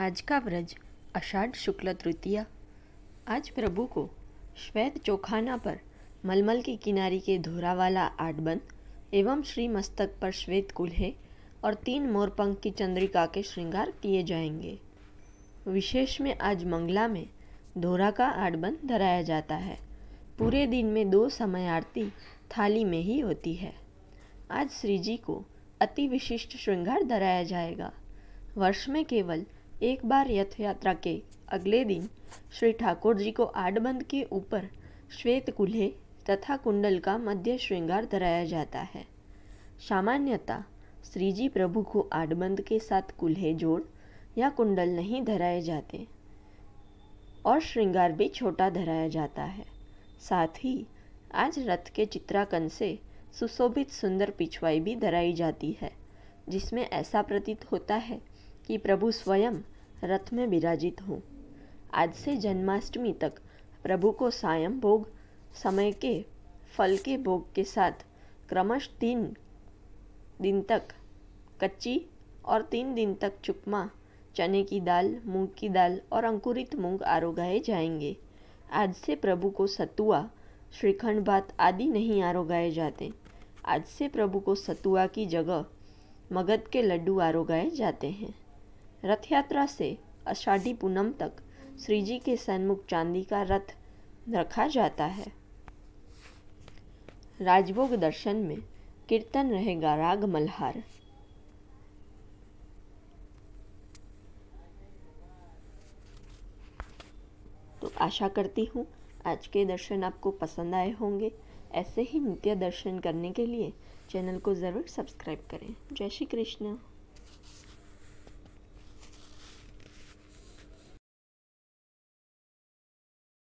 आज का व्रज अषाढ़ शुक्ल तृतीया आज प्रभु को श्वेत चोखाना पर मलमल की किनारी के धोरा वाला आडबंद एवं श्री मस्तक पर श्वेत कुल्हे और तीन मोरपंख की चंद्रिका के श्रृंगार किए जाएंगे विशेष में आज मंगला में धोरा का आडबंद धराया जाता है पूरे दिन में दो समय आरती थाली में ही होती है आज श्री जी को अति विशिष्ट श्रृंगार धराया जाएगा वर्ष में केवल एक बार रथ यात्रा के अगले दिन श्री ठाकुर जी को आडबंद के ऊपर श्वेत कुल्हे तथा कुंडल का मध्य श्रृंगार धराया जाता है सामान्यतः श्रीजी प्रभु को आडबंद के साथ कुल्हे जोड़ या कुंडल नहीं धराए जाते और श्रृंगार भी छोटा धराया जाता है साथ ही आज रथ के चित्राकन से सुशोभित सुंदर पिछवाई भी धराई जाती है जिसमें ऐसा प्रतीत होता है कि प्रभु स्वयं रथ में विराजित हों आज से जन्माष्टमी तक प्रभु को सायं भोग समय के फल के भोग के साथ क्रमश तीन दिन तक कच्ची और तीन दिन तक चुकमा चने की दाल मूंग की दाल और अंकुरित मूंग आरोगाए जाएंगे आज से प्रभु को सतुआ श्रीखंड भात आदि नहीं आरोगाए जाते आज से प्रभु को सतुआ की जगह मगध के लड्डू आरोगाए जाते हैं रथ यात्रा से अषाढ़ी पूनम तक श्री जी के सन्मुख चांदी का रथ रखा जाता है राजभोग दर्शन में कीर्तन रहेगा राग मल्हार तो आशा करती हूँ आज के दर्शन आपको पसंद आए होंगे ऐसे ही नित्य दर्शन करने के लिए चैनल को ज़रूर सब्सक्राइब करें जय श्री कृष्ण